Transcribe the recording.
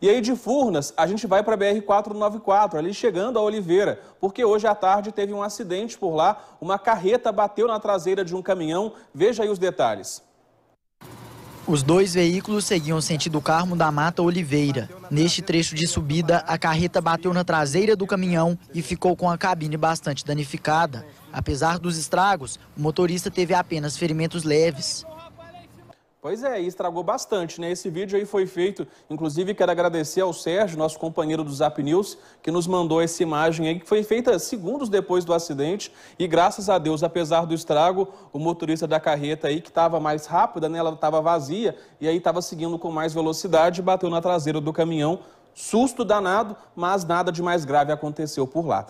E aí de Furnas, a gente vai para a BR-494, ali chegando a Oliveira, porque hoje à tarde teve um acidente por lá, uma carreta bateu na traseira de um caminhão, veja aí os detalhes. Os dois veículos seguiam sentido Carmo da Mata Oliveira. Neste trecho de subida, a carreta bateu na traseira do caminhão e ficou com a cabine bastante danificada. Apesar dos estragos, o motorista teve apenas ferimentos leves. Pois é, e estragou bastante, né? Esse vídeo aí foi feito, inclusive quero agradecer ao Sérgio, nosso companheiro do Zap News, que nos mandou essa imagem aí, que foi feita segundos depois do acidente, e graças a Deus, apesar do estrago, o motorista da carreta aí, que estava mais rápida, né? Ela estava vazia, e aí estava seguindo com mais velocidade, bateu na traseira do caminhão, susto danado, mas nada de mais grave aconteceu por lá.